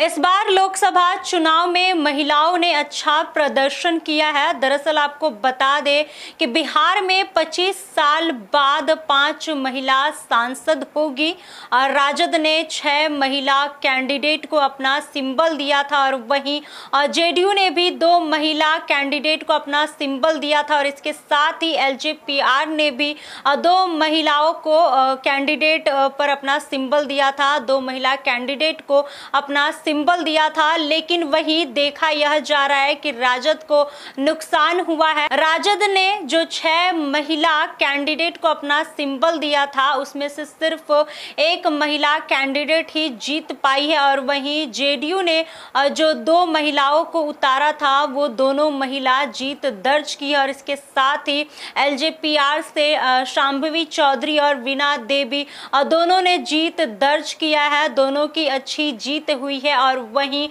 इस बार लोकसभा चुनाव में महिलाओं ने अच्छा प्रदर्शन किया है दरअसल आपको बता दें कि बिहार में 25 साल बाद पांच महिला सांसद होगी और राजद ने छह महिला कैंडिडेट को अपना सिंबल दिया था और वहीं जेडीयू ने भी दो महिला कैंडिडेट को अपना सिंबल दिया था और इसके साथ ही एलजेपीआर ने भी दो महिलाओं को कैंडिडेट पर अपना सिंबल दिया था दो महिला कैंडिडेट को अपना सिंबल दिया था लेकिन वही देखा यह जा रहा है कि राजद को नुकसान हुआ है राजद ने जो छह महिला कैंडिडेट को अपना सिंबल दिया था उसमें से सिर्फ एक महिला कैंडिडेट ही जीत पाई है और वहीं जेडीयू ने जो दो महिलाओं को उतारा था वो दोनों महिला जीत दर्ज की और इसके साथ ही एल से शाम्भवी चौधरी और वीना देवी दोनों ने जीत दर्ज किया है दोनों की अच्छी जीत हुई है है और वहीं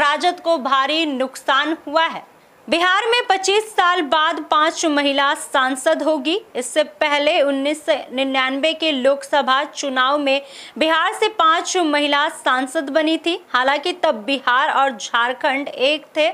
राजद को भारी नुकसान हुआ है बिहार में 25 साल बाद पांच महिला सांसद होगी इससे पहले 1999 के लोकसभा चुनाव में बिहार से पांच महिला सांसद बनी थी हालांकि तब बिहार और झारखंड एक थे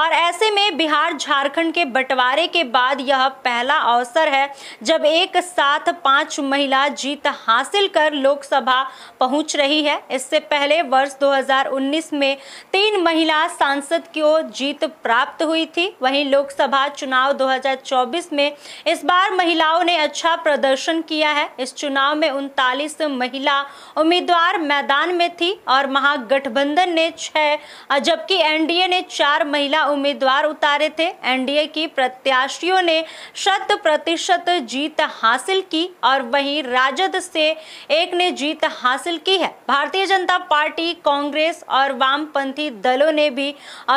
और ऐसे में बिहार झारखंड के बंटवारे के बाद यह पहला अवसर है जब एक साथ पांच महिला जीत हासिल कर लोकसभा पहुंच रही है इससे पहले वर्ष 2019 में तीन महिला सांसद को जीत प्राप्त हुई थी वहीं लोकसभा चुनाव 2024 में इस बार महिलाओं ने अच्छा प्रदर्शन किया है इस चुनाव में उनतालीस महिला उम्मीदवार मैदान में थी और महागठबंधन ने छह जबकि एनडीए ने चार महिला उम्मीदवार उतारे थे एनडीए की प्रत्याशियों ने शत प्रतिशत जीत हासिल की और वहीं राजद से एक ने जीत हासिल की है भारतीय जनता पार्टी कांग्रेस और वामपंथी दलों ने भी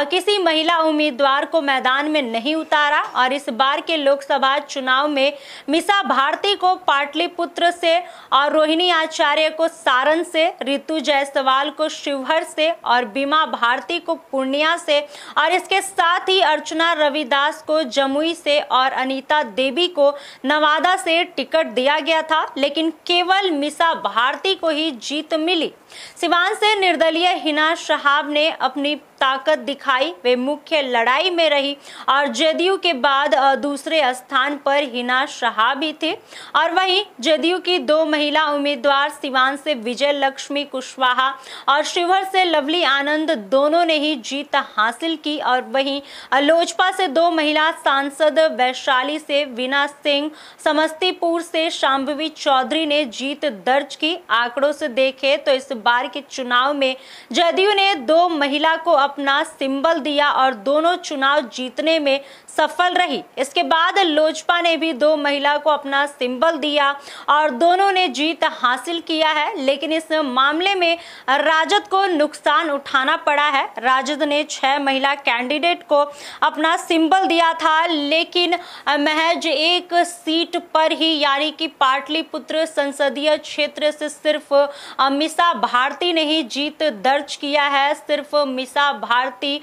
किसी महिला उम्मीदवार को मैदान में नहीं उतारा और इस बार के लोकसभा चुनाव में मिसा भारती को पाटलिपुत्र से और रोहिणी आचार्य को सारण से ऋतु जायसवाल को शिवहर से और बीमा भारती को पूर्णिया से और इसके साथ ही अर्चना रविदास को जमुई से और अनीता देवी को नवादा से टिकट दिया गया था लेकिन केवल मिसा भारती को ही जीत मिली सिवान से निर्दलीय हिना शहाब ने अपनी ताकत दिखाई वे मुख्य लड़ाई में रही और जदयू के बाद दूसरे स्थान पर हिना शहाब ही थे और वहीं जदयू की दो महिला उम्मीदवार सिवान से विजय लक्ष्मी कुशवाहा और शिवहर से लवली आनंद दोनों ने ही जीत हासिल की और वहीं लोजपा से दो महिला सांसद वैशाली से वीना सिंह समस्तीपुर से शाम्भवी चौधरी ने जीत दर्ज की आंकड़ों से देखे तो इस बार के चुनाव में जदयू ने दो महिला को अपना सिंबल दिया और दोनों चुनाव जीतने में सफल रही इसके बाद लोजपा ने भी दो महिला को अपना सिंबल दिया और दोनों ने जीत हासिल किया है लेकिन इस मामले में राजद को नुकसान उठाना पड़ा है राजद ने छह महिला कैंडिडेट को अपना सिंबल दिया था लेकिन महज एक सीट पर ही यानी कि पाटलिपुत्र संसदीय क्षेत्र से सिर्फ अमिशा भारती ने ही जीत दर्ज किया है सिर्फ मिसा भारती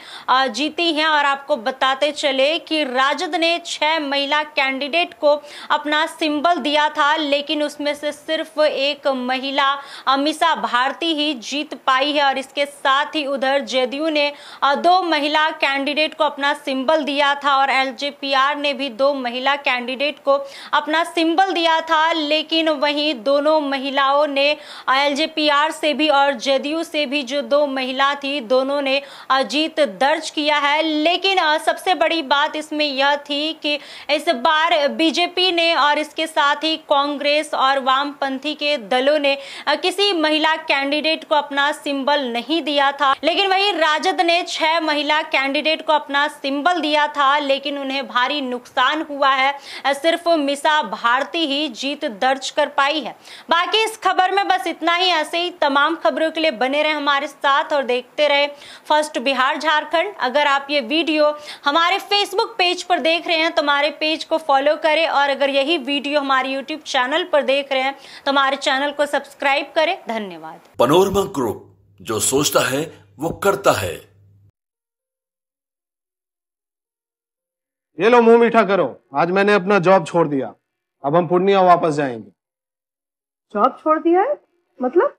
जीती हैं और आपको बताते चले कि राजद ने छह महिला कैंडिडेट को अपना सिंबल दिया था लेकिन उसमें से सिर्फ एक महिला मिसा भारती ही जीत पाई है और इसके साथ ही उधर जेडीयू ने दो महिला कैंडिडेट को अपना सिंबल दिया था और एल ने भी दो महिला कैंडिडेट को अपना सिंबल दिया था लेकिन वहीं दोनों महिलाओं ने एलजेपीआर से भी और जदयू से भी जो दो महिला थी दोनों ने जीत दर्ज किया है लेकिन सबसे बड़ी बात इसमें यह थी कि इस बार बीजेपी ने और इसके साथ ही कांग्रेस और वामपंथी के दलों ने किसी महिला कैंडिडेट को अपना सिंबल नहीं दिया था लेकिन वही राजद ने छह महिला कैंडिडेट को अपना सिंबल दिया था लेकिन उन्हें भारी नुकसान हुआ है सिर्फ मिसा भारती ही जीत दर्ज कर पाई है बाकी इस खबर में बस इतना ही ऐसे ही तमाम तमाम खबरों के लिए बने रहे हमारे साथ और देखते रहे फर्स्ट बिहार झारखंड अगर आप ये वीडियो हमारे फेसबुक पेज पर देख रहे हैं तो हमारे पेज को फॉलो करें और अगर यही वीडियो हमारे यूट्यूब चैनल पर देख रहे हैं तो हमारे चैनल को सब्सक्राइब करें धन्यवाद पनोरमा ग्रुप जो सोचता है वो करता है ये लो मुंह मीठा करो आज मैंने अपना जॉब छोड़ दिया अब हम पूर्णिया वापस जाएंगे जॉब छोड़ दिया है मतलब